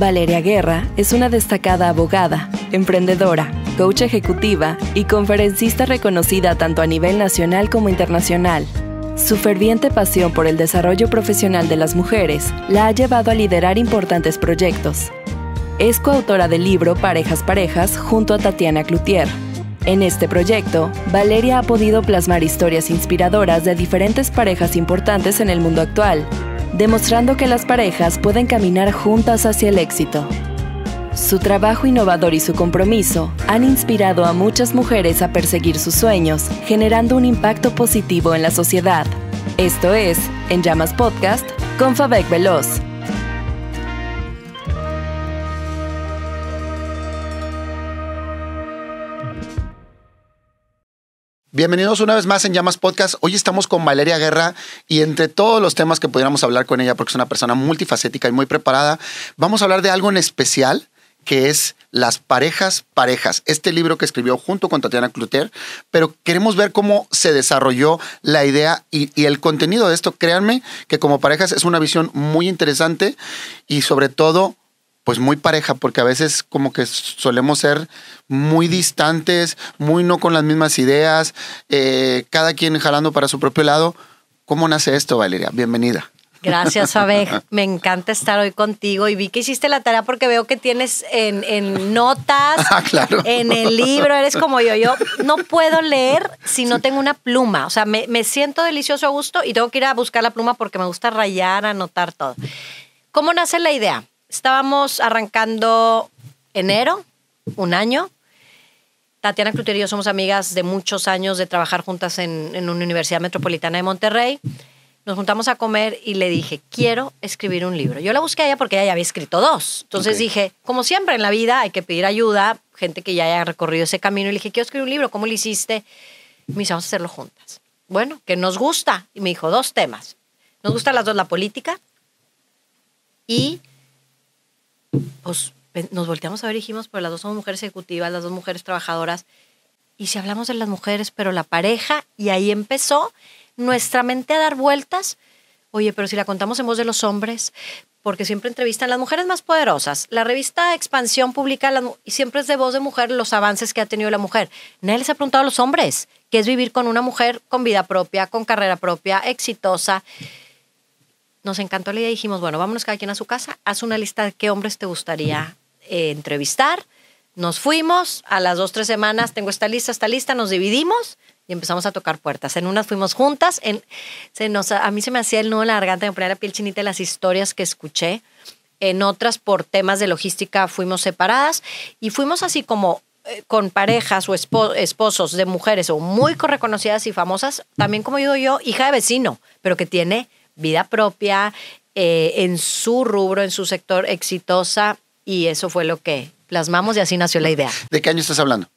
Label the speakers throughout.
Speaker 1: Valeria Guerra es una destacada abogada, emprendedora, coach ejecutiva y conferencista reconocida tanto a nivel nacional como internacional. Su ferviente pasión por el desarrollo profesional de las mujeres la ha llevado a liderar
Speaker 2: importantes
Speaker 1: proyectos. Es coautora del libro Parejas Parejas junto a Tatiana Cloutier. En este proyecto, Valeria ha podido plasmar historias inspiradoras de diferentes parejas importantes en el mundo actual, demostrando que las parejas pueden caminar juntas hacia el éxito. Su trabajo innovador y su compromiso han inspirado a muchas mujeres a perseguir sus sueños, generando un impacto positivo en la sociedad. Esto es, en Llamas Podcast, con Fabek Veloz.
Speaker 2: Bienvenidos una vez más en Llamas Podcast. Hoy estamos con Valeria Guerra y entre todos los temas que pudiéramos hablar con ella, porque es una persona multifacética y muy preparada, vamos a hablar de algo en especial que es Las parejas parejas, este libro que escribió junto con Tatiana Cluter, pero queremos ver cómo se desarrolló la idea y, y el contenido de esto. Créanme que como parejas es una visión muy interesante y sobre todo pues muy pareja, porque a veces como que solemos ser muy distantes, muy no con las mismas ideas, eh, cada quien jalando para su propio lado. ¿Cómo nace esto, Valeria? Bienvenida. Gracias, a
Speaker 1: Me encanta estar hoy contigo y vi que hiciste la tarea porque veo que tienes en, notas, ah, en el libro, eres como yo. Yo no puedo leer si no tengo una pluma. O sea, me, me siento delicioso a gusto y tengo que ir a buscar la pluma porque me gusta rayar, anotar todo. ¿Cómo nace la idea? estábamos arrancando enero, un año. Tatiana Clutier y yo somos amigas de muchos años de trabajar juntas en, en una universidad metropolitana de Monterrey. Nos juntamos a comer y le dije, quiero escribir un libro. Yo la busqué a ella porque ella ya había escrito dos. Entonces dije, como siempre en la vida hay que pedir ayuda, gente que ya haya recorrido ese camino. Y le dije, quiero escribir un libro, ¿cómo lo hiciste? Y me dice, vamos a hacerlo juntas. Bueno, que nos gusta. Y me dijo, dos temas. Nos gusta las dos la política y pues nos volteamos a ver y dijimos, pero las dos somos mujeres ejecutivas, las dos mujeres trabajadoras. Y si hablamos de las mujeres, pero la pareja, y ahí empezó nuestra mente a dar vueltas. Oye, pero si la contamos en voz de los hombres, porque siempre entrevistan las mujeres más poderosas. La revista Expansión publica y siempre es de voz de mujer los avances que ha tenido la mujer. Nadie les ha preguntado a los hombres qué es vivir con una mujer con vida propia, con carrera propia, exitosa nos encantó la idea y dijimos, bueno, vámonos cada quien a su casa, haz una lista de qué hombres te gustaría eh, entrevistar. Nos fuimos, a las dos, tres semanas tengo esta lista, esta lista, nos dividimos y empezamos a tocar puertas. En unas fuimos juntas, en, se nos, a mí se me hacía el nudo en la garganta, de ponía la piel chinita de las historias que escuché. En otras, por temas de logística, fuimos separadas y fuimos así como eh, con parejas o esposos de mujeres o muy reconocidas y famosas, también como digo yo, hija de vecino, pero que tiene vida propia, eh, en su rubro, en su sector exitosa, y eso fue lo que plasmamos y así nació la idea.
Speaker 2: ¿De qué año estás hablando?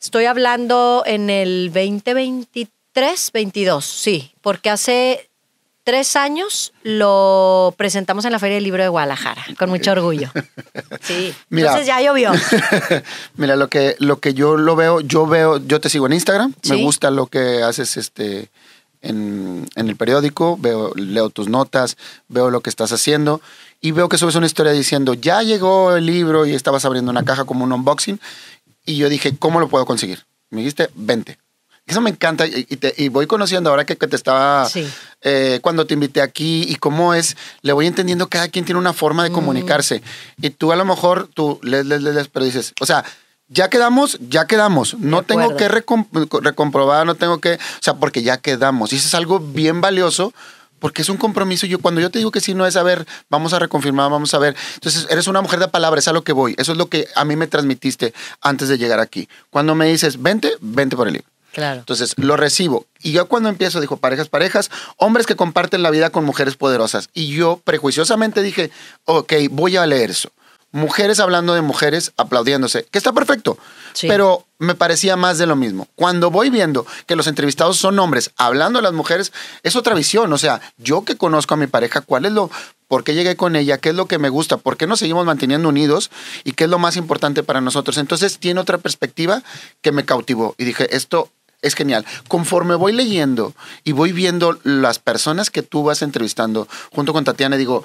Speaker 1: Estoy hablando en el 2023, 22, sí, porque hace tres años lo presentamos en la Feria del Libro de Guadalajara, con mucho orgullo. Sí, entonces ya
Speaker 2: llovió. mira, lo que, lo que yo lo veo, yo veo, yo te sigo en Instagram, me gusta lo que haces este en, el periódico, veo, leo tus notas, veo lo que estás haciendo y veo que subes una historia diciendo, ya llegó el libro y estabas abriendo una caja como un unboxing. Y yo dije, ¿cómo lo puedo conseguir? Me dijiste, vente. Eso me encanta y, te, voy conociendo ahora que, que te estaba, eh, cuando te invité aquí y cómo es, le voy entendiendo cada quien tiene una forma de mm. comunicarse. Y tú a lo mejor, tú les, les, pero dices, o sea, ya quedamos, ya quedamos. No tengo que recomprobar, no tengo que, o sea, porque ya quedamos. Y eso es algo bien valioso porque es un compromiso. Yo cuando yo te digo que sí, no es a ver, vamos a reconfirmar, vamos a ver. Entonces, eres una mujer de palabra, es a lo que voy. Eso es lo que a mí me transmitiste antes de llegar aquí. Cuando me dices, vente, vente por el libro. Claro. Entonces, lo recibo. Y yo cuando empiezo, dijo, parejas, parejas, hombres que comparten la vida con mujeres poderosas. Y yo prejuiciosamente dije, ok, voy a leer eso mujeres hablando de mujeres aplaudiéndose, que está perfecto, pero me parecía más de lo mismo. Cuando voy viendo que los entrevistados son hombres hablando de las mujeres, es otra visión, o sea, yo que conozco a mi pareja, ¿cuál es lo por qué llegué con ella, qué es lo que me gusta, por qué nos seguimos manteniendo unidos y qué es lo más importante para nosotros? Entonces tiene otra perspectiva que me cautivó y dije, esto es genial. Conforme voy leyendo y voy viendo las personas que tú vas entrevistando junto con Tatiana, digo,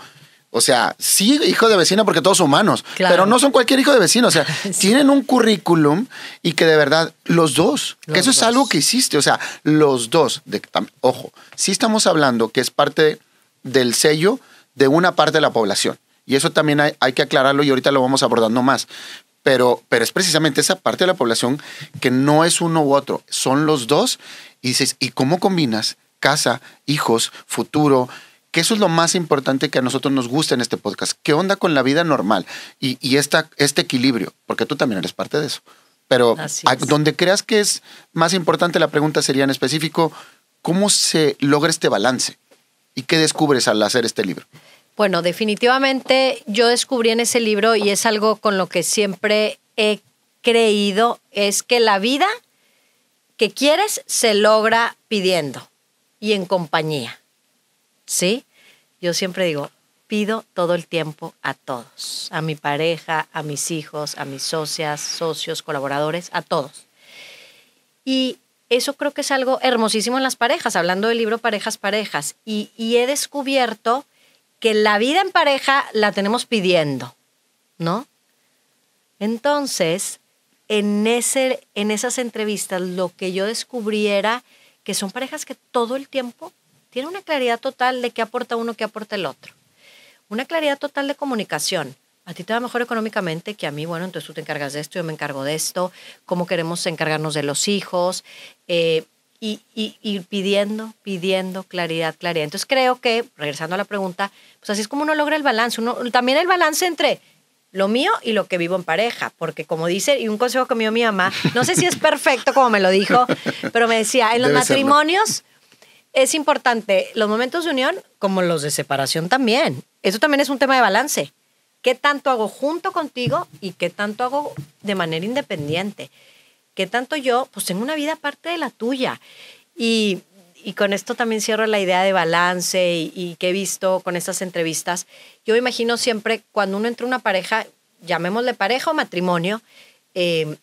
Speaker 2: o sea, sí, hijo de vecino porque todos humanos, pero no son cualquier hijo de vecino. O sea, tienen un currículum y que de verdad, los dos, que eso es algo que hiciste. O sea, los dos, de, ojo, sí estamos hablando que es parte del sello de una parte de la población. Y eso también hay, que aclararlo y ahorita lo vamos abordando más. Pero, pero es precisamente esa parte de la población que no es uno u otro, son los dos. Y dices, ¿y cómo combinas casa, hijos, futuro? que eso es lo más importante que a nosotros nos gusta en este podcast. ¿Qué onda con la vida normal y, y este equilibrio? Porque tú también eres parte de eso. Pero donde creas que es más importante, la pregunta sería en específico, ¿cómo se logra este balance? ¿Y qué descubres al hacer este libro?
Speaker 1: Bueno, definitivamente yo descubrí en ese libro, y es algo con lo que siempre he creído, es que la vida que quieres se logra pidiendo y en compañía. ¿sí? Yo siempre digo, pido todo el tiempo a todos, a mi pareja, a mis hijos, a mis socias, socios, colaboradores, a todos. Y eso creo que es algo hermosísimo en las parejas, hablando del libro Parejas, Parejas. Y, he descubierto que la vida en pareja la tenemos pidiendo, ¿no? Entonces, en, en esas entrevistas, lo que yo descubriera que son parejas que todo el tiempo tiene una claridad total de qué aporta uno, qué aporta el otro. Una claridad total de comunicación. A ti te va mejor económicamente que a mí, bueno, entonces tú te encargas de esto, yo me encargo de esto, cómo queremos encargarnos de los hijos, eh, y, y, pidiendo, pidiendo claridad, claridad. Entonces creo que, regresando a la pregunta, pues así es como uno logra el balance. Uno, también el balance entre lo mío y lo que vivo en pareja, porque como dice, y un consejo que me dio mi mamá, no sé si es perfecto como me lo dijo, pero me decía, en los matrimonios es importante los momentos de unión como los de separación también. Eso también es un tema de balance. ¿Qué tanto hago junto contigo y qué tanto hago de manera independiente? ¿Qué tanto yo? Pues tengo una vida aparte de la tuya. Y, con esto también cierro la idea de balance y, que he visto con estas entrevistas. Yo imagino siempre cuando uno entra una pareja, llamémosle pareja o matrimonio, eh,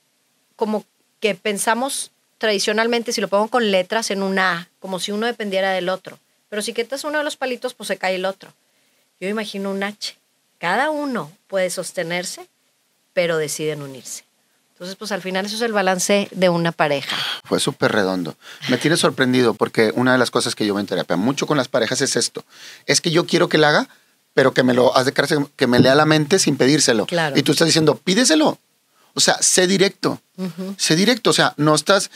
Speaker 1: como que pensamos tradicionalmente, si lo pongo con letras, en una A, como si uno dependiera del otro. Pero si quitas uno de los palitos, pues se cae el otro. Yo imagino un H. Cada uno puede sostenerse, pero deciden unirse. Entonces, pues al final eso es el balance de una pareja.
Speaker 2: Fue súper redondo. Me tiene sorprendido porque una de las cosas que yo veo en terapia mucho con las parejas es esto. Es que yo quiero que la haga, pero que me lo haz de que me lea la mente sin pedírselo. Claro. Y tú estás diciendo, pídeselo. O sea, sé directo. Sé directo. O sea, no estás.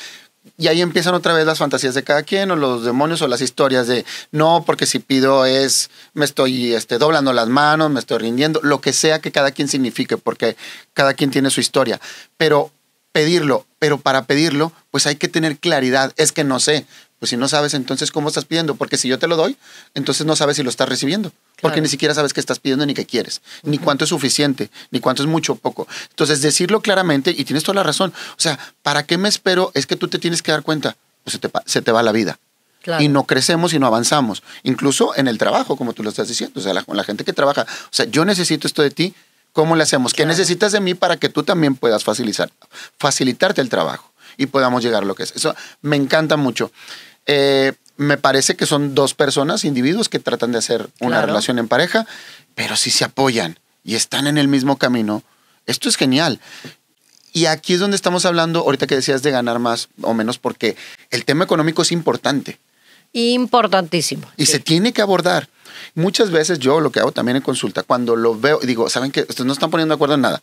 Speaker 2: Y ahí empiezan otra vez las fantasías de cada quien, o los demonios, o las historias de no, porque si pido es, me estoy este, doblando las manos, me estoy rindiendo, lo que sea que cada quien signifique, porque cada quien tiene su historia. Pero pedirlo, pero para pedirlo, pues hay que tener claridad. Es que no sé. Pues si no sabes, entonces, ¿cómo estás pidiendo? Porque si yo te lo doy, entonces no sabes si lo estás recibiendo. Porque ni siquiera sabes qué estás pidiendo ni qué quieres, ni cuánto es suficiente, ni cuánto es mucho o poco. Entonces, decirlo claramente, y tienes toda la razón, o sea, ¿para qué me espero? Es que tú te tienes que dar cuenta, pues se te, va la vida. Y no crecemos y no avanzamos. Incluso en el trabajo, como tú lo estás diciendo, o sea, la, la gente que trabaja, o sea, yo necesito esto de ti, ¿cómo le hacemos? ¿Qué necesitas de mí para que tú también puedas facilitar, facilitarte el trabajo y podamos llegar a lo que es? Eso me encanta mucho. Eh, me parece que son dos personas, individuos que tratan de hacer una relación en pareja, pero si se apoyan y están en el mismo camino, esto es genial. Y aquí es donde estamos hablando, ahorita que decías de ganar más o menos, porque el tema económico es importante. Importantísimo. Y se tiene que abordar. Muchas veces yo lo que hago también en consulta, cuando lo veo, digo, ¿saben que Ustedes no están poniendo de acuerdo en nada.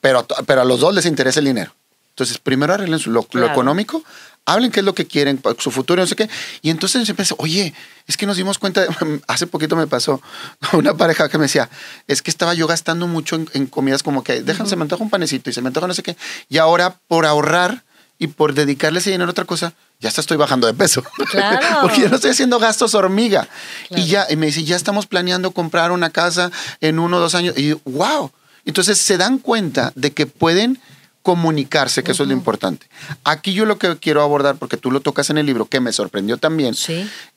Speaker 2: Pero, pero a los dos les interesa el dinero. Entonces, primero arreglen lo, económico, hablen qué es lo que quieren, su futuro, no sé qué. Y entonces se empieza, oye, es que nos dimos cuenta, hace poquito me pasó una pareja que me decía, es que estaba yo gastando mucho en, comidas como que, déjame, se me antoja un panecito y se me antoja no sé qué. Y ahora, por ahorrar y por dedicarle ese dinero a otra cosa, ya hasta estoy bajando de peso. Claro. Porque yo no estoy haciendo gastos hormiga. Y ya, y me dice, ya estamos planeando comprar una casa en uno o dos años. Y yo, wow. Entonces se dan cuenta de que pueden comunicarse, que eso es lo importante. Aquí yo lo que quiero abordar, porque tú lo tocas en el libro, que me sorprendió también,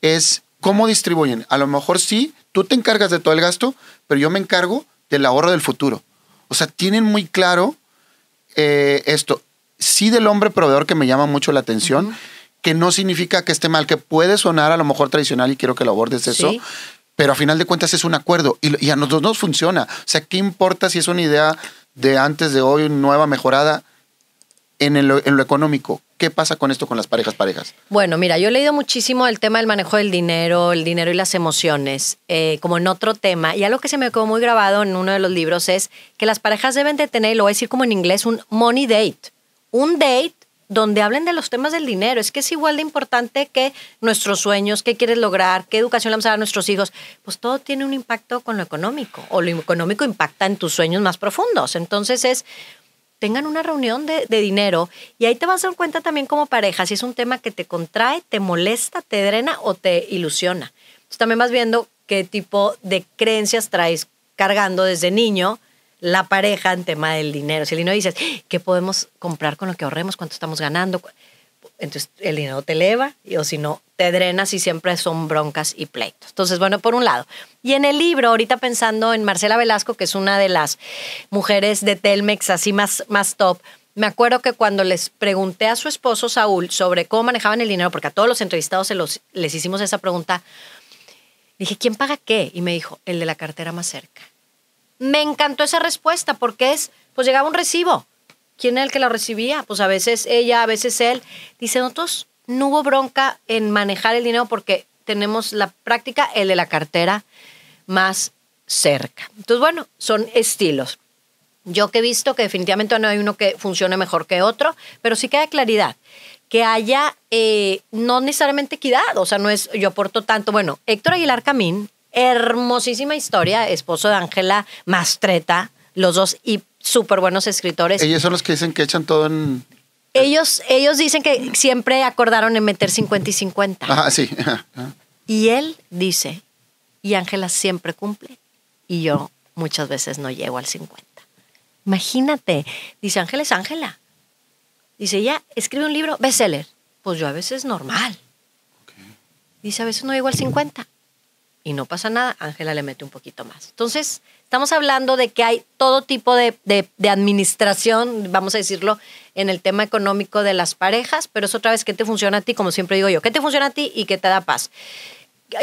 Speaker 2: es cómo distribuyen. A lo mejor sí, tú te encargas de todo el gasto, pero yo me encargo del ahorro del futuro. O sea, tienen muy claro eh, esto. Sí del hombre proveedor que me llama mucho la atención, que no significa que esté mal, que puede sonar a lo mejor tradicional y quiero que lo abordes eso pero a final de cuentas es un acuerdo y, a nosotros nos funciona. O sea, ¿qué importa si es una idea de antes de hoy, nueva mejorada en, en lo económico. ¿Qué pasa con esto con las parejas parejas?
Speaker 1: Bueno, mira, yo he leído muchísimo el tema del manejo del dinero, el dinero y las emociones, eh, como en otro tema. Y algo que se me quedó muy grabado en uno de los libros es que las parejas deben de tener, lo voy a decir como en inglés, un money date. Un date donde hablen de los temas del dinero. Es que es igual de importante que nuestros sueños, qué quieres lograr, qué educación le vamos a dar a nuestros hijos. Pues todo tiene un impacto con lo económico o lo económico impacta en tus sueños más profundos. Entonces es, tengan una reunión de, dinero y ahí te vas a dar cuenta también como pareja si es un tema que te contrae, te molesta, te drena o te ilusiona. también vas viendo qué tipo de creencias traes cargando desde niño la pareja en tema del dinero. Si el dinero dices, ¿qué podemos comprar con lo que ahorremos? ¿Cuánto estamos ganando? Entonces el dinero te eleva y, o si no, te drenas y siempre son broncas y pleitos. Entonces, bueno, por un lado. Y en el libro, ahorita pensando en Marcela Velasco, que es una de las mujeres de Telmex así más, más top, me acuerdo que cuando les pregunté a su esposo Saúl sobre cómo manejaban el dinero, porque a todos los entrevistados se los, les hicimos esa pregunta, dije, ¿quién paga qué? Y me dijo, el de la cartera más cerca. Me encantó esa respuesta porque es, pues llegaba un recibo. ¿Quién era el que la recibía? Pues a veces ella, a veces él. Dice, nosotros no hubo bronca en manejar el dinero porque tenemos la práctica, el de la cartera, más cerca. Entonces, bueno, son estilos. Yo que he visto que definitivamente no hay uno que funcione mejor que otro, pero sí hay claridad que haya eh, no necesariamente equidad, o sea, no es yo aporto tanto. Bueno, Héctor Aguilar Camín hermosísima historia, esposo de Ángela Mastreta, los dos y súper buenos escritores. Ellos
Speaker 2: son los que dicen que echan todo en...
Speaker 1: Ellos, ellos dicen que siempre acordaron en meter 50 y 50. Ajá, sí. Y él dice, y Ángela siempre cumple, y yo muchas veces no llego al 50. Imagínate, dice Ángela es Ángela. Dice, ella escribe un libro bestseller. Pues yo a veces normal. Dice, a veces no llego al 50 y no pasa nada, Ángela le mete un poquito más. Entonces, estamos hablando de que hay todo tipo de, administración, vamos a decirlo, en el tema económico de las parejas, pero es otra vez que te funciona a ti, como siempre digo yo, qué te funciona a ti y qué te da paz.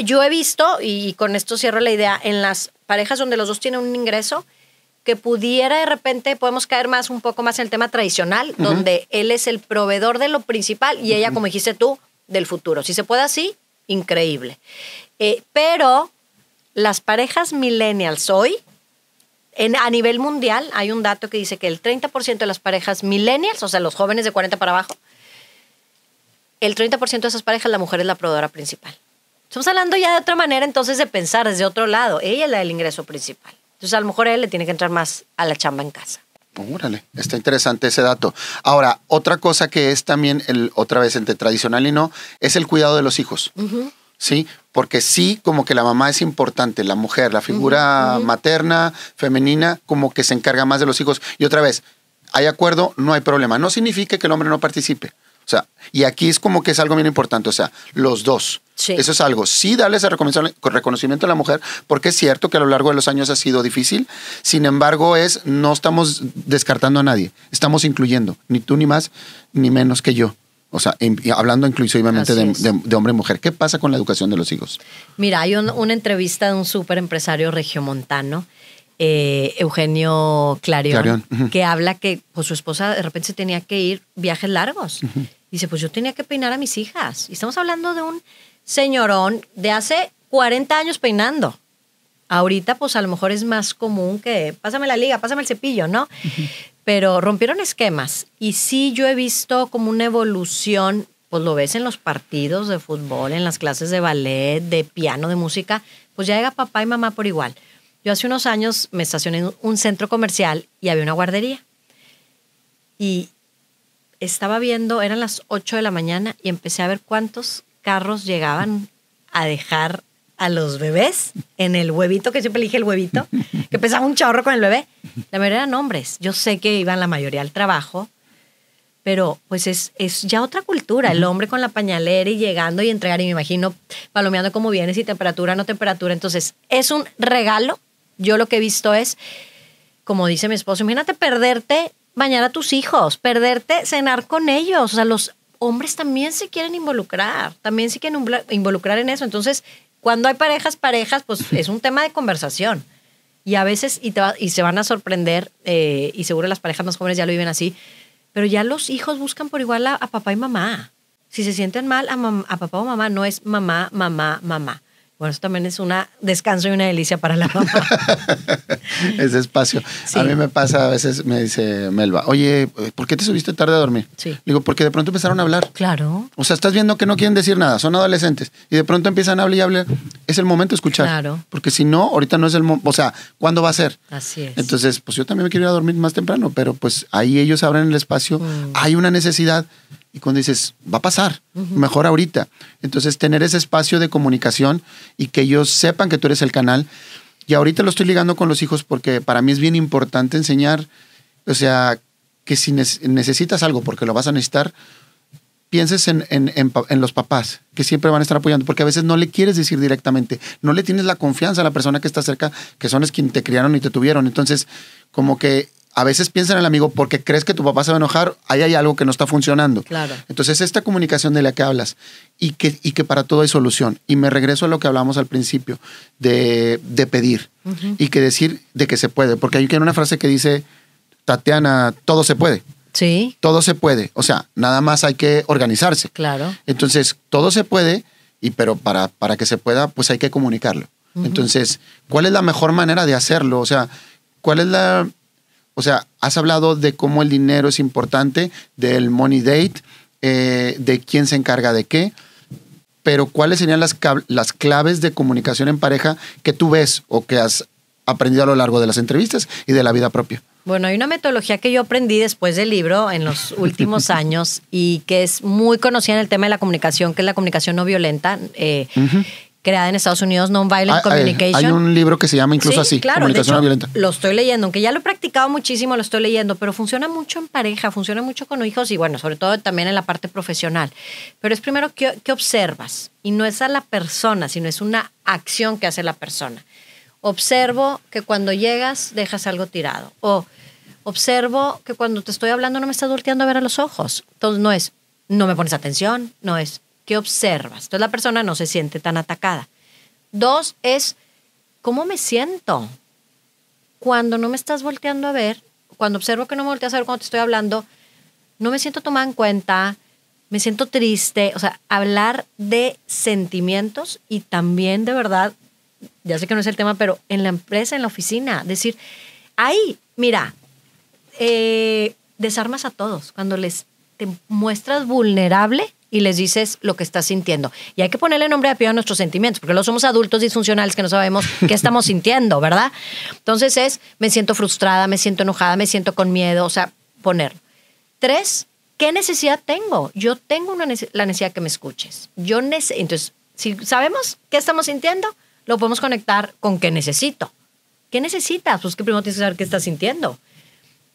Speaker 1: Yo he visto, y con esto cierro la idea, en las parejas donde los dos tienen un ingreso, que pudiera de repente, podemos caer más un poco más en el tema tradicional, donde él es el proveedor de lo principal y ella, como dijiste tú, del futuro. Si se puede así, increíble. Eh, pero las parejas millennials hoy, en, a nivel mundial, hay un dato que dice que el 30% de las parejas millennials, o sea, los jóvenes de 40 para abajo, el 30% de esas parejas, la mujer es la proveedora principal. Estamos hablando ya de otra manera entonces de pensar desde otro lado. Ella es la del ingreso principal. Entonces a lo mejor él le tiene que entrar más a la chamba en casa
Speaker 2: está interesante ese dato. Ahora, otra cosa que es también, el, otra vez, entre tradicional y no, es el cuidado de los hijos. Sí, porque sí, como que la mamá es importante, la mujer, la figura materna, femenina, como que se encarga más de los hijos. Y otra vez, hay acuerdo, no hay problema. No significa que el hombre no participe. O sea, y aquí es como que es algo bien importante. O sea, los dos eso es algo. Sí, darle ese reconocimiento a la mujer, porque es cierto que a lo largo de los años ha sido difícil. Sin embargo, es no estamos descartando a nadie, estamos incluyendo, ni tú ni más, ni menos que yo. O sea, hablando inclusivamente de, hombre mujer, ¿qué pasa con la educación de los hijos?
Speaker 1: Mira, hay una entrevista de un super empresario regiomontano, eh, Eugenio Clarion, que habla que pues, su esposa de repente se tenía que ir viajes largos. Dice, pues yo tenía que peinar a mis hijas. Y estamos hablando de un señorón de hace 40 años peinando. Ahorita, pues a lo mejor es más común que pásame la liga, pásame el cepillo, ¿no? Pero rompieron esquemas. Y sí, yo he visto como una evolución, pues lo ves en los partidos de fútbol, en las clases de ballet, de piano, de música, pues ya llega papá y mamá por igual. Yo hace unos años me estacioné en un centro comercial y había una guardería. Y estaba viendo, eran las 8 de la mañana y empecé a ver cuántos carros llegaban a dejar a los bebés en el huevito, que siempre elige el huevito, que pesaba un chorro con el bebé. La mayoría eran hombres. Yo sé que iban la mayoría al trabajo, pero pues es, ya otra cultura. El hombre con la pañalera y llegando y entregar, y me imagino palomeando cómo vienes y temperatura, no temperatura. Entonces, es un regalo. Yo lo que he visto es, como dice mi esposo, imagínate perderte bañar a tus hijos, perderte cenar con ellos. O sea, los hombres también se quieren involucrar, también se quieren involucrar en eso. Entonces, cuando hay parejas, parejas, pues es un tema de conversación. Y a veces, y, y se van a sorprender, eh, y seguro las parejas más jóvenes ya lo viven así, pero ya los hijos buscan por igual a, papá y mamá. Si se sienten mal, a, a papá o mamá no es mamá, mamá, mamá. Bueno, eso también es un descanso y una delicia para la mamá.
Speaker 2: Ese espacio. A mí me pasa, a veces me dice Melba, oye, ¿por qué te subiste tarde a dormir? Sí. Digo, porque de pronto empezaron a hablar. Claro. O sea, estás viendo que no quieren decir nada, son adolescentes. Y de pronto empiezan a hablar y hablar. Es el momento de escuchar. Claro. Porque si no, ahorita no es el momento. O sea, ¿cuándo va a ser? Así es. Entonces, pues yo también me quiero ir a dormir más temprano, pero pues ahí ellos abren el espacio. Mm. Hay una necesidad y cuando dices, va a pasar, mejor ahorita. Entonces, tener ese espacio de comunicación y que ellos sepan que tú eres el canal. Y ahorita lo estoy ligando con los hijos porque para mí es bien importante enseñar, o sea, que si necesitas algo, porque lo vas a necesitar, pienses en, los papás, que siempre van a estar apoyando, porque a veces no le quieres decir directamente, no le tienes la confianza a la persona que está cerca, que son es quienes te criaron y te tuvieron. Entonces, como que a veces piensan en el amigo porque crees que tu papá se va a enojar, ahí hay algo que no está funcionando. Claro. Entonces, esta comunicación de la que hablas y que, y que para todo hay solución. Y me regreso a lo que hablamos al principio, de, pedir y que decir de que se puede. Porque hay una frase que dice, Tatiana, todo se puede. Sí. Todo se puede. O sea, nada más hay que organizarse. Claro. Entonces, todo se puede, y pero para, para que se pueda, pues hay que comunicarlo. Entonces, ¿cuál es la mejor manera de hacerlo? O sea, ¿cuál es la o sea, has hablado de cómo el dinero es importante, del money date, eh, de quién se encarga de qué, pero ¿cuáles serían las, las claves de comunicación en pareja que tú ves o que has aprendido a lo largo de las entrevistas y de la vida propia?
Speaker 1: Bueno, hay una metodología que yo aprendí después del libro en los últimos años y que es muy conocida en el tema de la comunicación, que es la comunicación no violenta. Eh, creada en Estados Unidos, Nonviolent ah, eh, Communication. Hay un
Speaker 2: libro que se llama incluso así, Comunicación Violenta.
Speaker 1: Lo estoy leyendo, aunque ya lo he practicado muchísimo, lo estoy leyendo, pero funciona mucho en pareja, funciona mucho con hijos y bueno, sobre todo también en la parte profesional. Pero es primero qué, observas y no es a la persona, sino es una acción que hace la persona. Observo que cuando llegas dejas algo tirado o observo que cuando te estoy hablando no me estás volteando a ver a los ojos. Entonces no es, no me pones atención, no es, ¿Qué observas? Entonces la persona no se siente tan atacada. Dos es, ¿cómo me siento? Cuando no me estás volteando a ver, cuando observo que no me volteas a ver cuando te estoy hablando, no me siento tomada en cuenta, me siento triste. O sea, hablar de sentimientos y también de verdad, ya sé que no es el tema, pero en la empresa, en la oficina, decir, ahí, mira, eh, desarmas a todos. Cuando les te muestras vulnerable, y les dices lo que estás sintiendo. Y hay que ponerle nombre a pie a nuestros sentimientos, porque no somos adultos disfuncionales que no sabemos qué estamos sintiendo, ¿verdad? Entonces es, me siento frustrada, me siento enojada, me siento con miedo, o sea, poner. Tres, ¿qué necesidad tengo? Yo tengo la necesidad que me escuches. Yo Entonces, si sabemos qué estamos sintiendo, lo podemos conectar con qué necesito. ¿Qué necesitas? Pues que primero tienes que saber qué estás sintiendo.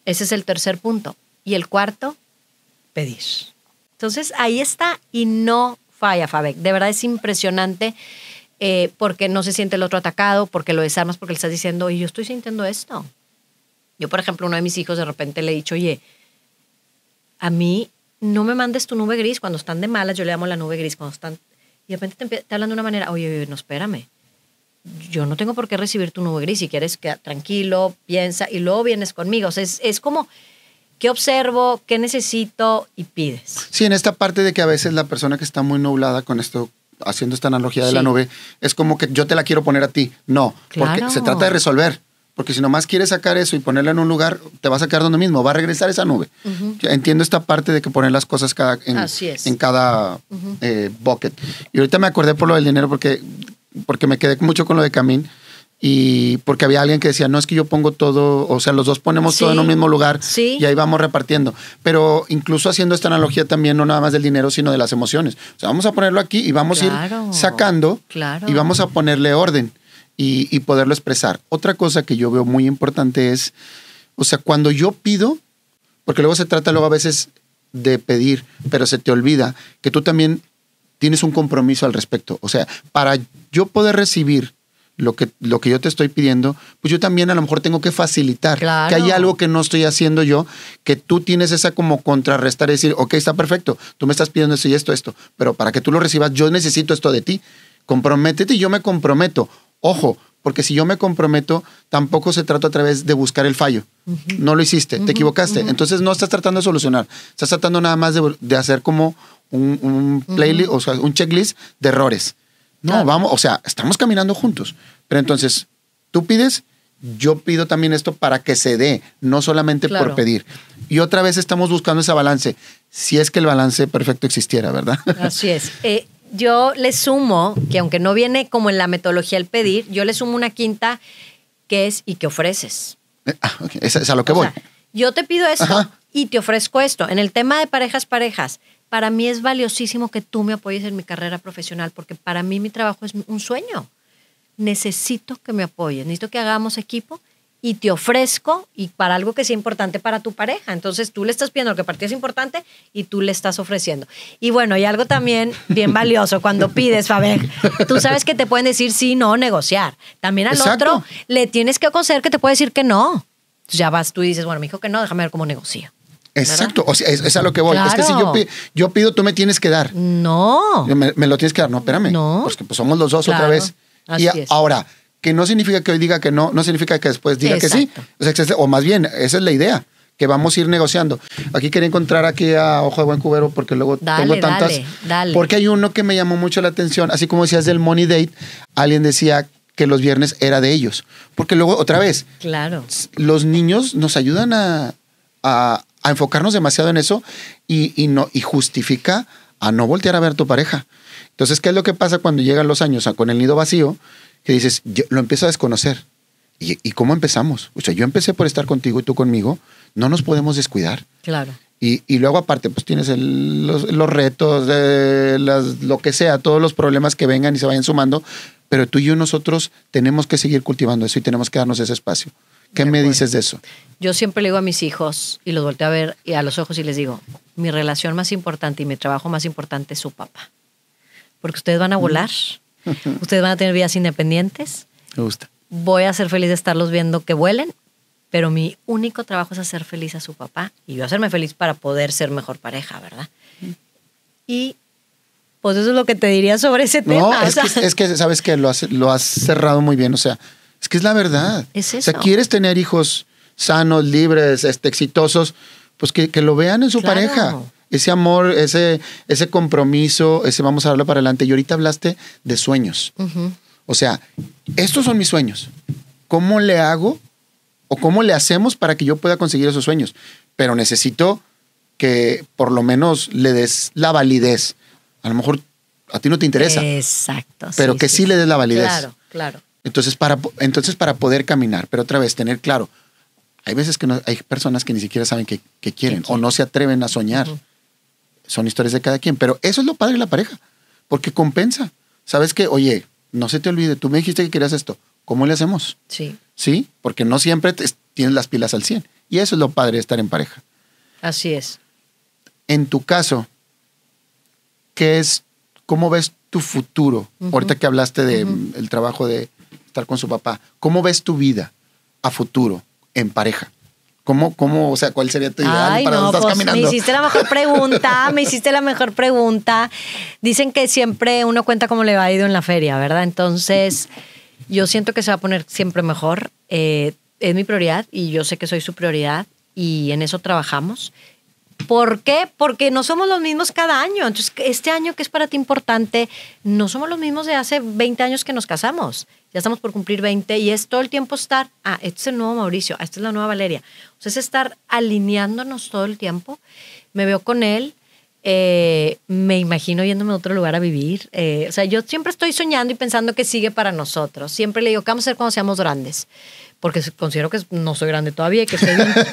Speaker 1: Ese es el tercer punto. Y el cuarto, pedir entonces ahí está y no falla Fabek. De verdad es impresionante eh, porque no se siente el otro atacado, porque lo desarmas, porque le estás diciendo, oye, yo estoy sintiendo esto. Yo, por ejemplo, uno de mis hijos de repente le he dicho, oye, a mí no me mandes tu nube gris. Cuando están de malas, yo le amo la nube gris. Cuando están. Y de repente te, está hablan de una manera, oye, no, espérame. Yo no tengo por qué recibir tu nube gris. Si quieres, tranquilo, piensa y luego vienes conmigo. O sea, es, es como ¿Qué observo? ¿Qué necesito? Y pides.
Speaker 2: Sí, en esta parte de que a veces la persona que está muy nublada con esto, haciendo esta analogía de la nube, es como que yo te la quiero poner a ti. No, porque se trata de resolver. Porque si nomás quieres sacar eso y ponerla en un lugar, te va a sacar donde mismo, va a regresar esa nube. entiendo esta parte de que poner las cosas cada, en, cada eh, bucket. Y ahorita me acordé por lo del dinero porque, porque me quedé mucho con lo de Camín y porque había alguien que decía, no es que yo pongo todo, o sea, los dos ponemos todo en un mismo lugar y ahí vamos repartiendo. Pero incluso haciendo esta analogía también, no nada más del dinero, sino de las emociones. O sea, vamos a ponerlo aquí y vamos a ir sacando y vamos a ponerle orden y, y, poderlo expresar. Otra cosa que yo veo muy importante es, o sea, cuando yo pido, porque luego se trata luego a veces de pedir, pero se te olvida que tú también tienes un compromiso al respecto. O sea, para yo poder recibir lo que, lo que yo te estoy pidiendo, pues yo también a lo mejor tengo que facilitar que hay algo que no estoy haciendo yo, que tú tienes esa como contrarrestar y decir, ok, está perfecto, tú me estás pidiendo esto y esto, esto, pero para que tú lo recibas, yo necesito esto de ti. Comprométete y yo me comprometo. Ojo, porque si yo me comprometo, tampoco se trata a través de buscar el fallo. No lo hiciste, te equivocaste. Entonces no estás tratando de solucionar, estás tratando nada más de, hacer como un, un playlist, o sea, un checklist de errores. No, vamos, o sea, estamos caminando juntos. Pero entonces, tú pides, yo pido también esto para que se dé, no solamente por pedir. Y otra vez estamos buscando ese balance, si es que el balance perfecto existiera, ¿verdad?
Speaker 1: Así es. Eh, yo le sumo, que aunque no viene como en la metodología el pedir, yo le sumo una quinta que es y que ofreces.
Speaker 2: Eh, ah, esa es, a lo que voy.
Speaker 1: yo te pido esto y te ofrezco esto. En el tema de parejas, parejas, para mí es valiosísimo que tú me apoyes en mi carrera profesional, porque para mí mi trabajo es un sueño. Necesito que me apoyes, necesito que hagamos equipo y te ofrezco y para algo que sea importante para tu pareja. Entonces tú le estás pidiendo lo que para ti es importante y tú le estás ofreciendo. Y bueno, y algo también bien valioso cuando pides, Faber, tú sabes que te pueden decir sí, no, negociar. También al otro le tienes que aconsejar que te puede decir que no. ya vas tú y dices, bueno, me dijo que no, déjame ver cómo negocio.
Speaker 2: Exacto, o sea, es, a lo que voy. Es que si yo, pido, tú me tienes que dar. No. me, lo tienes que dar, no, espérame. No. Porque pues, pues somos los dos otra vez. y ahora, que no significa que hoy diga que no, no significa que después diga que sí. O, más bien, esa es la idea que vamos a ir negociando. Aquí quería encontrar aquí a Ojo de Buen Cubero porque luego tengo tantas. Porque hay uno que me llamó mucho la atención, así como decías del Money Date, alguien decía que los viernes era de ellos. Porque luego, otra vez, claro. los niños nos ayudan a, a, enfocarnos demasiado en eso y, no, y justifica a no voltear a ver a tu pareja. Entonces, ¿qué es lo que pasa cuando llegan los años con el nido vacío? Que dices, yo lo empiezo a desconocer. ¿Y, cómo empezamos? O sea, yo empecé por estar contigo y tú conmigo. No nos podemos descuidar. Claro. Y, luego aparte, pues tienes los, retos, de lo que sea, todos los problemas que vengan y se vayan sumando. Pero tú y yo nosotros tenemos que seguir cultivando eso y tenemos que darnos ese espacio. ¿Qué me dices de eso?
Speaker 1: Yo siempre le digo a mis hijos y los volteo a ver a los ojos y les digo, mi relación más importante y mi trabajo más importante es su papá. Porque ustedes van a mm. volar, ustedes van a tener vidas independientes. Me gusta. Voy a ser feliz de estarlos viendo que vuelen, pero mi único trabajo es hacer feliz a su papá y yo hacerme feliz para poder ser mejor pareja, ¿verdad? Mm. Y pues eso es lo que te diría sobre ese tema. No, es,
Speaker 2: que, sabes que lo has, lo has cerrado muy bien, o sea, es que es la verdad. O sea, quieres tener hijos sanos, libres, este, exitosos, pues que, lo vean en su pareja. Ese amor, ese, ese compromiso, ese vamos a hablar para adelante. Y ahorita hablaste de sueños. O sea, estos son mis sueños. ¿Cómo le hago o cómo le hacemos para que yo pueda conseguir esos sueños? Pero necesito que por lo menos le des la validez. A lo mejor a ti no te interesa.
Speaker 1: Exacto. Pero que
Speaker 2: sí, le des la validez. Claro, claro. Entonces para, entonces, para poder caminar, pero otra vez, tener claro, hay veces que no, hay personas que ni siquiera saben que, quieren o no se atreven a soñar. Son historias de cada quien, pero eso es lo padre de la pareja, porque compensa. ¿Sabes que Oye, no se te olvide, tú me dijiste que querías esto, ¿cómo le hacemos? Sí. Sí, porque no siempre tienes las pilas al 100. Y eso es lo padre de estar en pareja. Así es. En tu caso, ¿qué es, cómo ves tu futuro? Ahorita que hablaste del trabajo de, estar con su papá. ¿Cómo ves tu vida a futuro en pareja? ¿Cómo, cómo, o sea, cuál sería tu ideal para no, estás pues, caminando? Me hiciste
Speaker 1: la mejor pregunta, me hiciste la mejor pregunta. Dicen que siempre uno cuenta cómo le va ido en la feria, ¿verdad? Entonces, yo siento que se va a poner siempre mejor. Eh, es mi prioridad y yo sé que soy su prioridad y en eso trabajamos. ¿Por qué? Porque no somos los mismos cada año. Entonces, este año que es para ti importante, no somos los mismos de hace 20 años que nos casamos. Ya estamos por cumplir 20 y es todo el tiempo estar, ah, este es el nuevo Mauricio, ah, esta es la nueva Valeria. O sea, es estar alineándonos todo el tiempo. Me veo con él, eh, me imagino yéndome a otro lugar a vivir. Eh, o sea, yo siempre estoy soñando y pensando que sigue para nosotros. Siempre le digo, ¿qué vamos a hacer cuando seamos grandes? porque considero que no soy grande todavía, que soy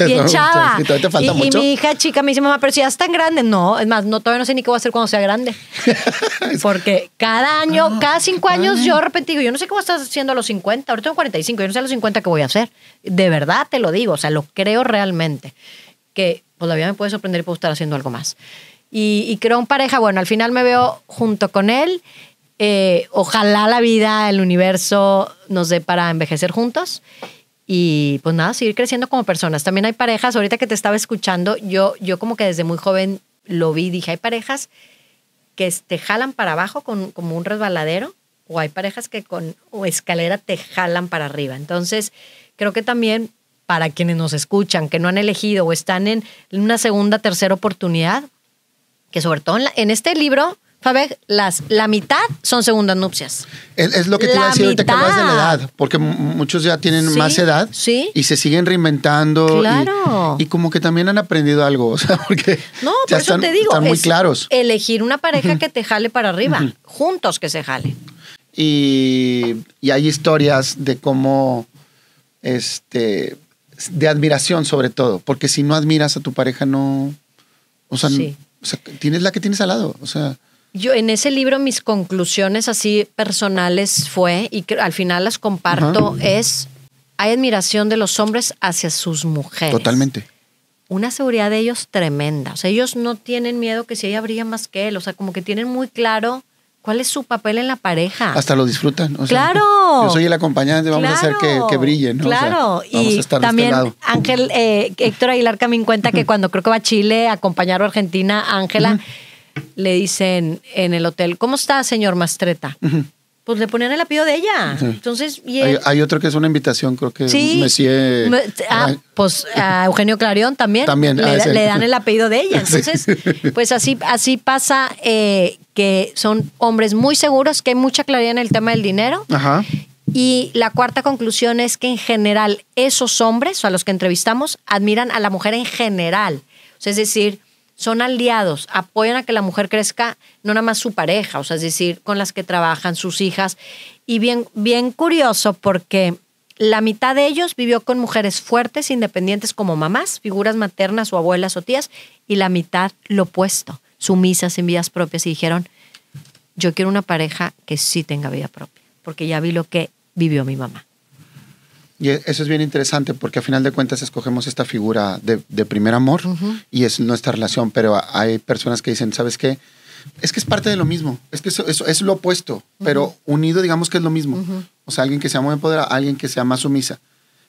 Speaker 1: bien, chava. Y, mi hija chica me dice, mamá, pero si ya es tan grande. No, es más, no, todavía no sé ni qué voy a hacer cuando sea grande. porque cada año, ah, cada cinco años, yo de digo, yo no sé cómo estás estar haciendo a los 50, ahorita tengo 45, yo no sé a los 50 qué voy a hacer. De verdad te lo digo, o sea, lo creo realmente. Que todavía pues, me puede sorprender y puedo estar haciendo algo más. Y, creo en pareja, bueno, al final me veo junto con él. Eh, ojalá la vida, el universo nos dé para envejecer juntos y pues nada, seguir creciendo como personas. También hay parejas, ahorita que te estaba escuchando, yo, yo como que desde muy joven lo vi, dije, hay parejas que te jalan para abajo con, como un resbaladero o hay parejas que con o escalera te jalan para arriba. Entonces, creo que también para quienes nos escuchan, que no han elegido o están en una segunda, tercera oportunidad, que sobre todo en este libro Fabeg, las, la mitad son segundas nupcias.
Speaker 2: Es, lo que te iba a decir de la edad, porque muchos ya tienen más edad y se siguen reinventando. Claro. Y, como que también han aprendido algo, o sea, porque
Speaker 1: no, por eso te digo, están muy claros. Elegir una pareja que te jale para arriba, juntos que se jale.
Speaker 2: Y, hay historias de cómo, este, de admiración sobre todo, porque si no admiras a tu pareja, no, o sea, o sea tienes la que tienes al lado, o sea
Speaker 1: yo en ese libro mis conclusiones así personales fue, y al final las comparto, es hay admiración de los hombres hacia
Speaker 2: sus mujeres.
Speaker 1: Totalmente. Una seguridad de ellos tremenda. O sea, ellos no tienen miedo que si ella brilla más que él. O sea, como que tienen muy claro cuál es su papel en la pareja. Hasta
Speaker 2: lo disfrutan. claro. Yo soy el acompañante, vamos a hacer que, que brillen. ¿no? Claro. vamos y a estar este también
Speaker 1: Ángel, eh, Héctor Aguilar también cuenta que cuando creo que va a Chile a acompañar a Argentina, Ángela le dicen en el hotel, ¿cómo está, señor Mastreta? Pues le ponían el apellido de ella. Entonces,
Speaker 2: hay, otro que es una invitación, creo que
Speaker 1: Ah, ah pues a Eugenio Clarión también. También. Ah, le, dan el apellido de ella. Entonces, pues así, así pasa eh, que son hombres muy seguros, que hay mucha claridad en el tema del dinero. Ajá. Y la cuarta conclusión es que en general esos hombres a los que entrevistamos admiran a la mujer en general. es decir, son aliados, apoyan a que la mujer crezca, no nada más su pareja, o sea, es decir, con las que trabajan, sus hijas. Y bien, bien curioso porque la mitad de ellos vivió con mujeres fuertes, independientes como mamás, figuras maternas o abuelas o tías, y la mitad lo opuesto, sumisas en vidas propias y dijeron, yo quiero una pareja que sí tenga vida propia, porque ya vi lo que vivió mi mamá.
Speaker 2: Y e, eso es bien interesante porque a final de cuentas escogemos esta figura de, primer amor y es nuestra relación, pero hay personas que dicen, ¿sabes qué? Es que es parte de lo mismo, es que eso, es lo opuesto, pero unido digamos que es lo mismo. O sea, alguien que sea muy a alguien que se más sumisa,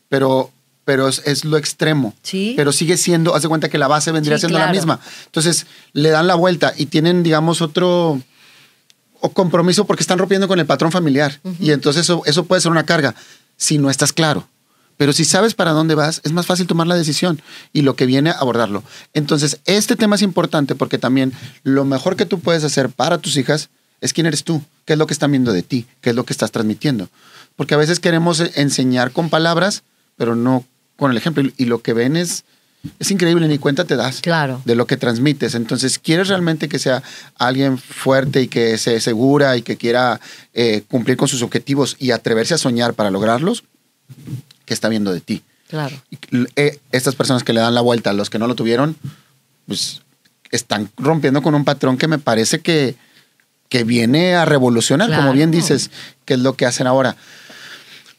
Speaker 2: pero, pero es, lo extremo. ¿Sí? Pero sigue siendo, Hace cuenta que la base vendría siendo la misma. Entonces le dan la vuelta y tienen, digamos, otro o compromiso porque están rompiendo con el patrón familiar. Y entonces eso, eso, puede ser una carga si no estás claro. Pero si sabes para dónde vas, es más fácil tomar la decisión y lo que viene abordarlo. Entonces, este tema es importante porque también lo mejor que tú puedes hacer para tus hijas es quién eres tú, qué es lo que están viendo de ti, qué es lo que estás transmitiendo. Porque a veces queremos e-, enseñar con palabras, pero no con el ejemplo. Y lo que ven es es increíble, ni cuenta te das de lo que transmites. Entonces, ¿quieres realmente que sea alguien fuerte y que se segura y que quiera eh, cumplir con sus objetivos y atreverse a soñar para lograrlos? ¿Qué está viendo de ti? Claro. Eh, estas personas que le dan la vuelta, a los que no lo tuvieron, pues están rompiendo con un patrón que me parece que, que viene a revolucionar, como bien dices, que es lo que hacen ahora.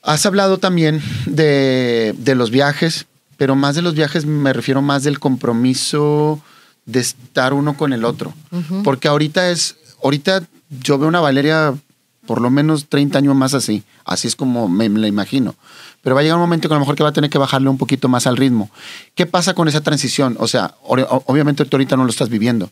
Speaker 2: Has hablado también de, de los viajes, pero más de los viajes me refiero más del compromiso de estar uno con el otro. Porque ahorita es, ahorita yo veo una Valeria por lo menos 30 años más así. Así es como me, la imagino. Pero va a llegar un momento que a lo mejor que va a tener que bajarle un poquito más al ritmo. ¿Qué pasa con esa transición? O sea, obviamente tú ahorita no lo estás viviendo,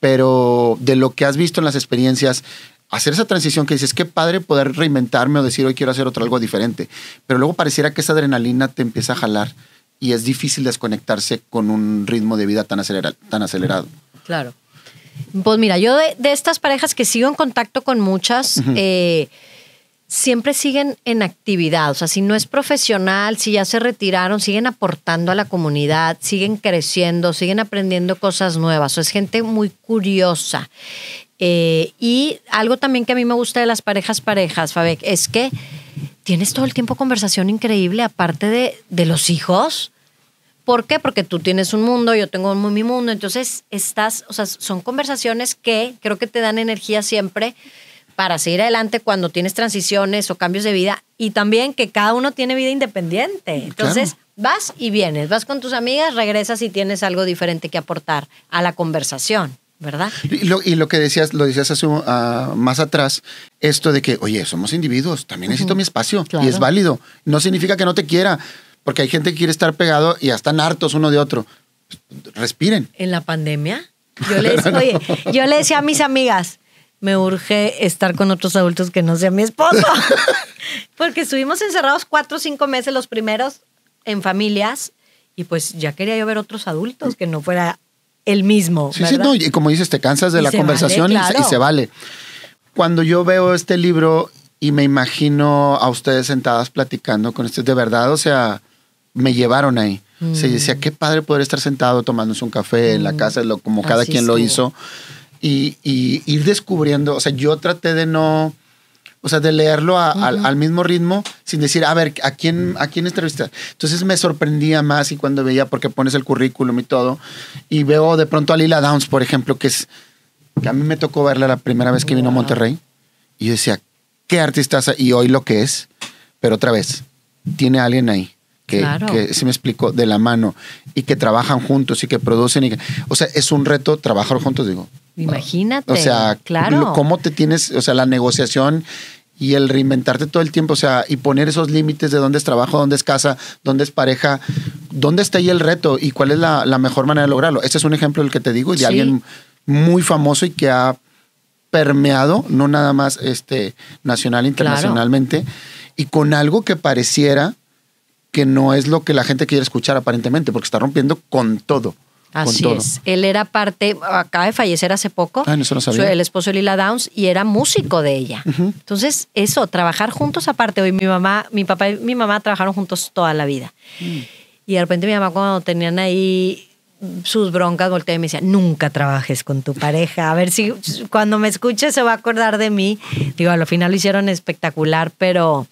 Speaker 2: pero de lo que has visto en las experiencias, hacer esa transición que dices, qué padre poder reinventarme o decir hoy quiero hacer otro algo diferente. Pero luego pareciera que esa adrenalina te empieza a jalar y es difícil desconectarse con un ritmo de vida tan, tan acelerado.
Speaker 1: Claro. Pues mira, yo de, estas parejas que sigo en contacto con muchas, eh, siempre siguen en actividad. O sea, si no es profesional, si ya se retiraron, siguen aportando a la comunidad, siguen creciendo, siguen aprendiendo cosas nuevas. O es gente muy curiosa. Eh, y algo también que a mí me gusta de las parejas parejas, Fabek, es que tienes todo el tiempo conversación increíble, aparte de, los hijos. ¿Por qué? Porque tú tienes un mundo, yo tengo mi mundo, entonces estás, son conversaciones que creo que te dan energía siempre para seguir adelante cuando tienes transiciones o cambios de vida y también que cada uno tiene vida independiente. Entonces, vas y vienes, vas con tus amigas, regresas y tienes algo diferente que aportar a la conversación.
Speaker 2: ¿verdad? Y lo, que decías, lo decías hace ah, más atrás, esto de que, oye, somos individuos, también necesito mi espacio y es válido. No significa que no te quiera, porque hay gente que quiere estar pegado y ya están hartos uno de otro. Respiren. En
Speaker 1: la pandemia,
Speaker 2: yo le decía,
Speaker 1: yo le decía a mis amigas, me urge estar con otros adultos que no sea mi esposo. porque estuvimos encerrados cuatro o cinco meses los primeros en familias y pues ya quería yo ver otros adultos que no fuera el mismo. Sí, sí, no, y
Speaker 2: como dices, te cansas de la conversación y, se, vale. Cuando yo veo este libro y me imagino a ustedes sentadas platicando con este de verdad, o sea, me llevaron ahí. Se decía, mm. qué padre poder estar sentado tomándose un café en la mm. casa, lo, como cada quien lo hizo. Y, y, ir descubriendo, o sea, yo traté de no o sea, de leerlo al, mismo ritmo sin decir, a ver, ¿a quién, ¿a quién entrevistar? Entonces me sorprendía más y cuando veía, porque pones el currículum y todo, y veo de pronto a Lila Downs, por ejemplo, que es, que a mí me tocó verla la primera vez que vino a Monterrey, y yo decía, ¿qué artista Y hoy lo que es, pero otra vez, tiene alguien ahí. Que, que, se me explicó de la mano y que trabajan juntos y que producen y o sea es un reto trabajar juntos digo
Speaker 1: Imagínate. O sea, claro. ¿cómo
Speaker 2: te tienes, o sea, la negociación y el reinventarte todo el tiempo, o sea, y poner esos límites de dónde es trabajo, dónde es casa, dónde es pareja, dónde está ahí el reto y cuál es la, mejor manera de lograrlo. Este es un ejemplo del que te digo y de alguien muy famoso y que ha permeado, no nada más este, nacional, internacionalmente, y con algo que pareciera que no es lo que la gente quiere escuchar aparentemente, porque está rompiendo con todo. Así es.
Speaker 1: Él era parte, acaba de fallecer hace poco. Ah, El esposo de Lila Downs y era músico de ella. Entonces, eso, trabajar juntos aparte. Hoy mi mamá, mi papá y mi mamá trabajaron juntos toda la vida. Mm. Y de repente mi mamá cuando tenían ahí sus broncas, volteé y me decía, nunca trabajes con tu pareja. A ver si cuando me escuche se va a acordar de mí. Digo, al final lo hicieron espectacular, pero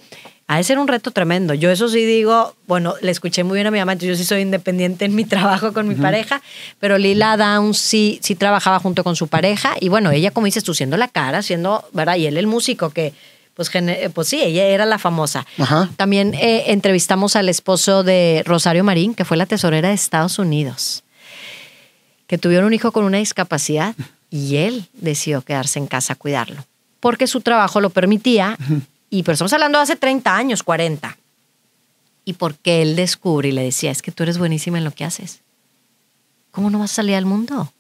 Speaker 1: a ese ser un reto tremendo. Yo eso sí digo, bueno, le escuché muy bien a mi mamá, entonces yo sí soy independiente en mi trabajo con mi pareja, pero Lila Downs sí, trabajaba junto con su pareja y bueno, ella, como dices tú, siendo la cara, siendo, ¿verdad? Y él el músico que... Pues, eh, pues sí, ella era la famosa. También eh, entrevistamos al esposo de Rosario Marín, que fue la tesorera de Estados Unidos, que tuvieron un hijo con una discapacidad y él decidió quedarse en casa a cuidarlo, porque su trabajo lo permitía y pero estamos hablando de hace 30 años, 40. Y porque él descubre y le decía, es que tú eres buenísima en lo que haces. ¿Cómo no vas a salir al mundo?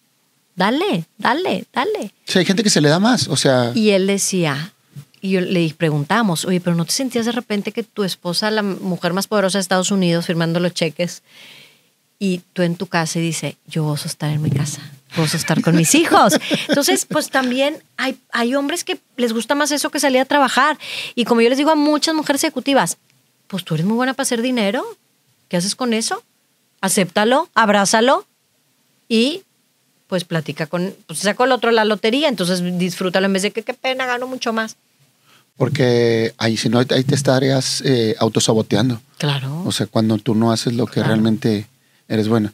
Speaker 1: Dale, dale, dale.
Speaker 2: Sí, hay gente que se le da más, o sea... Y
Speaker 1: él decía, y yo le preguntamos, oye, pero ¿no te sentías de repente que tu esposa, la mujer más poderosa de Estados Unidos, firmando los cheques, y tú en tu casa y dice, yo oso estar en mi casa? pues estar con mis hijos. Entonces, pues también hay, hay hombres que les gusta más eso que salir a trabajar. Y como yo les digo a muchas mujeres ejecutivas, pues tú eres muy buena para hacer dinero. ¿Qué haces con eso? Acéptalo, abrázalo y pues platica con, pues saco el otro la lotería, entonces disfrútalo en vez de que qué pena, gano mucho más.
Speaker 2: Porque ahí si no, ahí te estarías eh, autosaboteando. Claro. O sea, cuando tú no haces lo que realmente eres buena.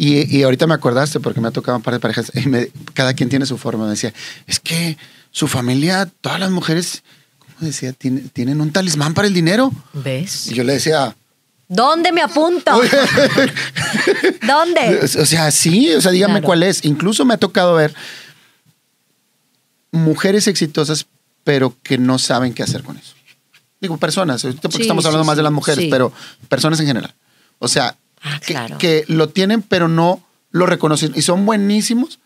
Speaker 2: Y, ahorita me acordaste, porque me ha tocado un par de parejas, y cada quien tiene su forma. Me decía, es que su familia, todas las mujeres, ¿cómo decía? tienen un talismán para el dinero. ¿Ves? Y yo le decía,
Speaker 1: ¿Dónde me apunto?
Speaker 2: ¿Dónde? O sea, sí, o sea, dígame cuál es. Incluso me ha tocado ver mujeres exitosas, pero que no saben qué hacer con eso. Digo, personas, estamos hablando más de las mujeres, pero personas en general. O sea, Ah, que, lo tienen, pero no lo reconocen. Y son buenísimos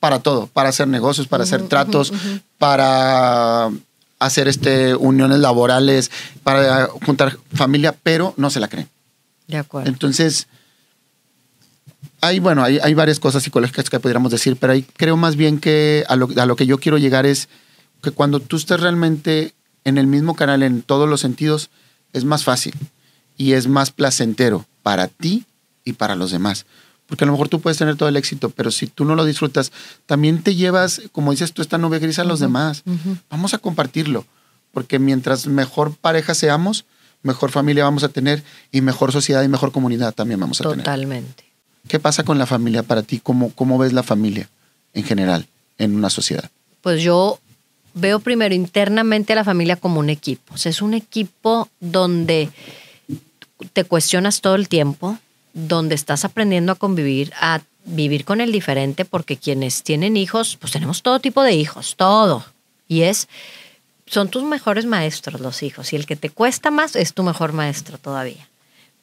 Speaker 2: para todo, para hacer negocios, para hacer tratos, para hacer este, uniones laborales, para juntar familia, pero no se la creen. De acuerdo. Entonces, hay, bueno, hay, varias cosas psicológicas que podríamos decir, pero ahí creo más bien que a lo, a lo que yo quiero llegar es que cuando tú estés realmente en el mismo canal en todos los sentidos, es más fácil y es más placentero para ti y para los demás. Porque a lo mejor tú puedes tener todo el éxito, pero si tú no lo disfrutas, también te llevas, como dices tú, esta nube gris a los demás. Vamos a compartirlo, porque mientras mejor pareja seamos, mejor familia vamos a tener y mejor sociedad y mejor comunidad también vamos a tener. Totalmente. ¿Qué pasa con la familia para ti? ¿Cómo, ¿Cómo ves la familia en general en una sociedad?
Speaker 1: Pues yo veo primero internamente a la familia como un equipo. O sea, es un equipo donde te cuestionas todo el tiempo, donde estás aprendiendo a convivir, a vivir con el diferente, porque quienes tienen hijos, pues tenemos todo tipo de hijos, todo. Y es, son tus mejores maestros los hijos, y el que te cuesta más es tu mejor maestro todavía,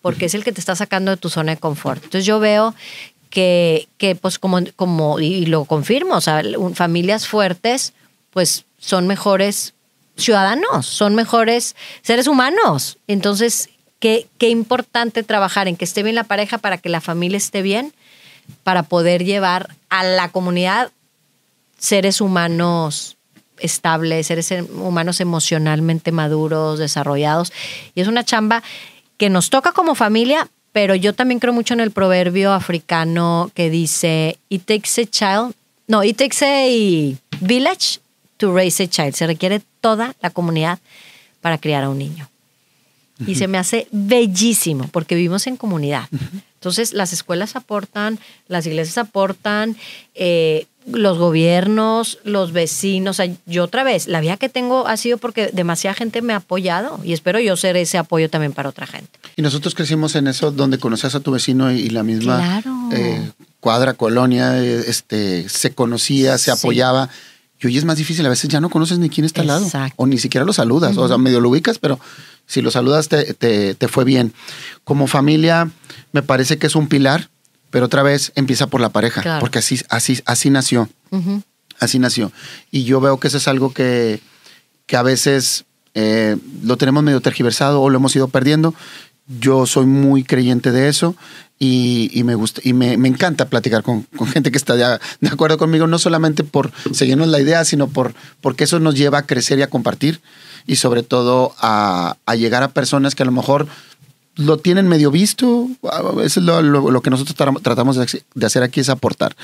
Speaker 1: porque es el que te está sacando de tu zona de confort. Entonces yo veo que, que pues como, como, y lo confirmo, o sea, familias fuertes, pues son mejores ciudadanos, son mejores seres humanos. Entonces, qué, qué importante trabajar en que esté bien la pareja para que la familia esté bien, para poder llevar a la comunidad seres humanos estables, seres em, humanos emocionalmente maduros, desarrollados. Y es una chamba que nos toca como familia, pero yo también creo mucho en el proverbio africano que dice, it takes a child, no, it takes a village to raise a child. Se requiere toda la comunidad para criar a un niño y se me hace bellísimo porque vivimos en comunidad. Entonces las escuelas aportan, las iglesias aportan, eh, los gobiernos, los vecinos. O sea, yo otra vez, la vida que tengo ha sido porque demasiada gente me ha apoyado y espero yo ser ese apoyo también para otra gente.
Speaker 2: Y nosotros crecimos en eso donde conocías a tu vecino y, la misma eh, cuadra, colonia, este, se conocía, se apoyaba. Y hoy es más difícil, a veces ya no conoces ni quién está al lado, o ni siquiera lo saludas, o sea, medio lo ubicas, pero si lo saludas te, fue bien. Como familia, me parece que es un pilar, pero otra vez empieza por la pareja, porque así, así, así nació. Así nació. Y yo veo que eso es algo que, que a veces eh, lo tenemos medio tergiversado o lo hemos ido perdiendo. Yo soy muy creyente de eso y, me gusta y me, encanta platicar con, gente que está de, de, acuerdo conmigo, no solamente por seguirnos la idea, sino por porque eso nos lleva a crecer y a compartir y sobre todo a, llegar a personas que a lo mejor lo tienen medio visto. es lo, lo que nosotros tratamos de hacer aquí, es aportar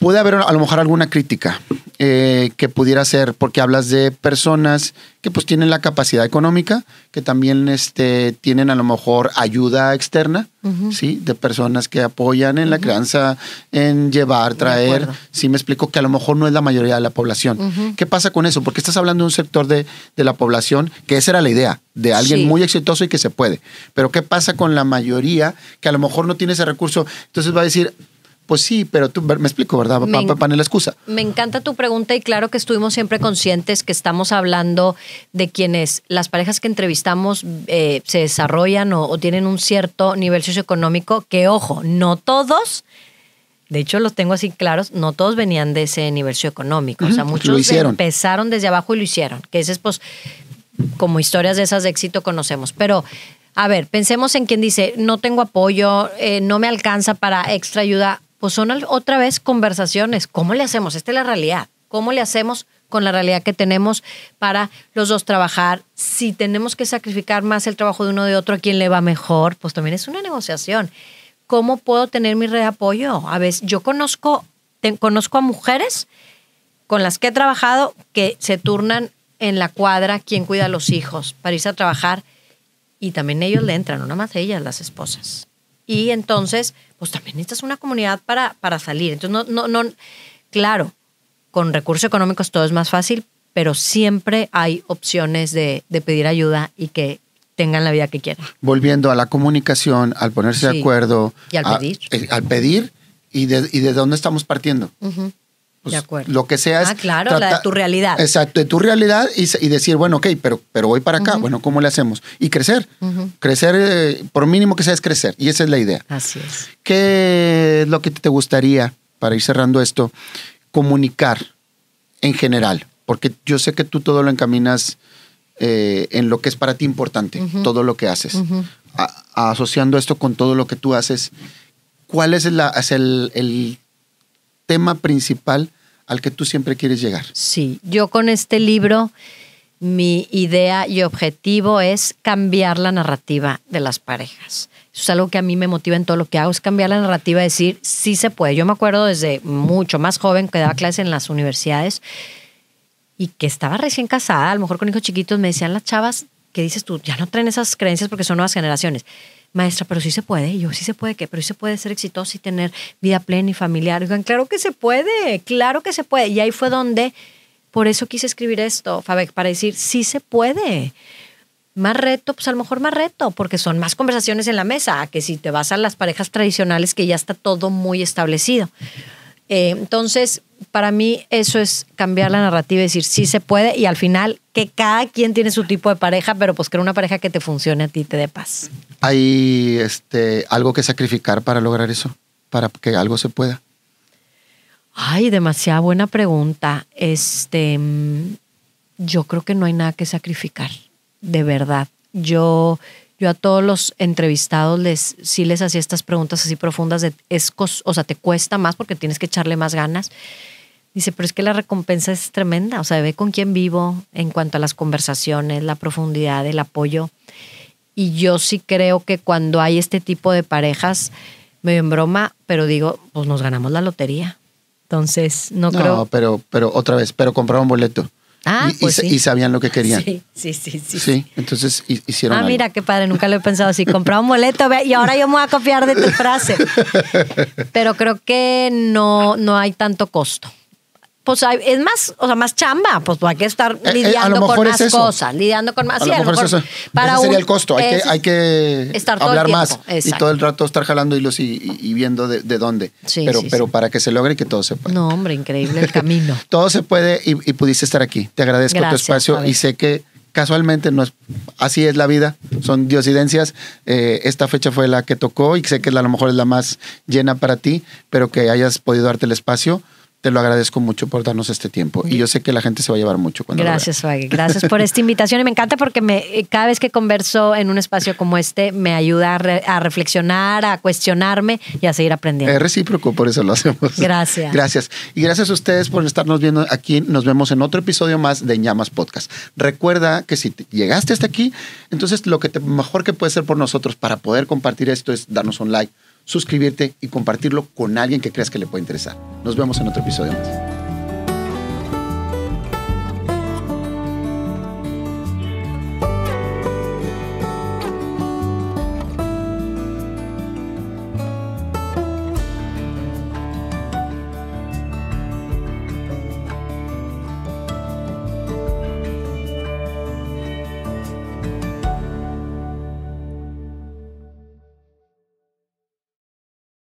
Speaker 2: puede haber a lo mejor alguna crítica eh, que pudiera ser, porque hablas de personas que pues tienen la capacidad económica, que también este, tienen a lo mejor ayuda externa, ¿sí? De personas que apoyan en la crianza, en llevar, traer, Si me explico, que a lo mejor no es la mayoría de la población. ¿Qué pasa con eso? Porque estás hablando de un sector de, la población que esa era la idea, de alguien muy exitoso y que se puede. Pero ¿qué pasa con la mayoría que a lo mejor no tiene ese recurso? Entonces va a decir, pues sí, pero tú me explico, ¿verdad? Papá la excusa.
Speaker 1: Me encanta tu pregunta y claro que estuvimos siempre conscientes que estamos hablando de quienes las parejas que entrevistamos eh, se desarrollan o, tienen un cierto nivel socioeconómico que, ojo, no todos, de hecho, los tengo así claros, no todos venían de ese nivel socioeconómico. o sea, muchos empezaron desde abajo y lo hicieron. Que esas, pues, como historias de esas de éxito conocemos. Pero, a ver, pensemos en quien dice, no tengo apoyo, eh, no me alcanza para extra ayuda pues son otra vez conversaciones. ¿Cómo le hacemos? Esta es la realidad. ¿Cómo le hacemos con la realidad que tenemos para los dos trabajar? Si tenemos que sacrificar más el trabajo de uno de otro, ¿a quién le va mejor? Pues también es una negociación. ¿Cómo puedo tener mi red de apoyo? A veces yo conozco, conozco a mujeres con las que he trabajado que se turnan en la cuadra quien cuida a los hijos para irse a trabajar y también ellos le entran, no más ellas, las esposas. Y entonces, pues también necesitas una comunidad para, para salir. Entonces, no, no, claro, con recursos económicos todo es más fácil, pero siempre hay opciones de, pedir ayuda y que tengan la vida que quieran.
Speaker 2: Volviendo a la comunicación, al ponerse de acuerdo. al pedir. y de, dónde estamos partiendo. Pues, lo que sea. Ah, claro, de tu realidad. Exacto, de tu realidad y, decir, bueno, ok, pero, pero voy para acá, bueno, ¿cómo le hacemos? Y crecer, crecer, eh, por mínimo que sea, es crecer, y esa es la idea. Así es. ¿Qué es lo que te gustaría, para ir cerrando esto, comunicar en general? Porque yo sé que tú todo lo encaminas eh, en lo que es para ti importante, todo lo que haces. asociando esto con todo lo que tú haces, ¿cuál es, el tema principal al que tú siempre quieres llegar. Sí,
Speaker 1: yo con este libro, mi idea y objetivo es cambiar la narrativa de las parejas. Eso es algo que a mí me motiva en todo lo que hago, es cambiar la narrativa, decir, sí se puede. Yo me acuerdo desde mucho más joven que daba clases en las universidades y que estaba recién casada, a lo mejor con hijos chiquitos, me decían las chavas, que dices tú, ya no traen esas creencias porque son nuevas generaciones maestra, pero sí se puede. yo, sí se puede, que, Pero sí se puede ser exitoso y tener vida plena y familiar. Y claro que se puede, claro que se puede. Y ahí fue donde, por eso quise escribir esto, Fabek, para decir, sí se puede. Más reto, pues a lo mejor más reto, porque son más conversaciones en la mesa que si te vas a las parejas tradicionales que ya está todo muy establecido. Eh, entonces, para mí eso es cambiar la narrativa decir sí se puede y al final que cada quien tiene su tipo de pareja, pero pues que una pareja que te funcione a ti, te dé paz.
Speaker 2: ¿Hay este, algo que sacrificar para lograr eso? Para que algo se pueda.
Speaker 1: Ay, demasiada buena pregunta. Este, mm, yo creo que no hay nada que sacrificar, de verdad. Yo yo a todos los entrevistados les sí les hacía estas preguntas así profundas de o sea, te cuesta más porque tienes que echarle más ganas. Dice, pero es que la recompensa es tremenda, o sea, ve con quién vivo en cuanto a las conversaciones, la profundidad, el apoyo. Y yo sí creo que cuando hay este tipo de parejas, me en broma, pero digo, pues nos ganamos la lotería. Entonces, no,
Speaker 2: creo. No, pero, pero otra vez, pero comprar un boleto. Ah, pues y, sabían lo que querían. Sí, sí, sí. entonces hicieron. Ah, mira,
Speaker 1: qué padre, nunca lo he pensado así. Compraba un boleto y ahora yo me voy a copiar de tu frase. Pero creo que no, no hay tanto costo. O pues, sea, es más, o sea, más chamba, pues hay que estar eh, eh, lidiando con más cosas, lidiando con más. A lo a lo mejor es eso. Para Ese sería el costo, hay que, hay
Speaker 2: que estar hablar más y todo el rato estar jalando hilos y, viendo de, dónde. pero pero para que se logre y que todo se pueda.
Speaker 1: No, hombre, increíble el
Speaker 2: camino. todo se puede y, pudiste estar aquí. Te agradezco tu espacio y sé que casualmente no es, así es la vida, son diosidencias. Eh, esta fecha fue la que tocó y sé que a lo mejor es la más llena para ti, pero que hayas podido darte el espacio te lo agradezco mucho por darnos este tiempo. Y yo sé que la gente se va a llevar mucho cuando Gracias, Fue. Gracias por esta
Speaker 1: invitación. Y me encanta porque me, eh, cada vez que converso en un espacio como este, me ayuda a, reflexionar, a cuestionarme y a seguir aprendiendo. Es
Speaker 2: recíproco, por eso lo hacemos. Gracias. Gracias. Y gracias a ustedes por estarnos viendo aquí. Nos vemos en otro episodio más de Llamas Podcast. Recuerda que si llegaste hasta aquí, entonces lo que mejor que puede ser por nosotros para poder compartir esto es darnos un like suscribirte y compartirlo con alguien que creas que le puede interesar. Nos vemos en otro episodio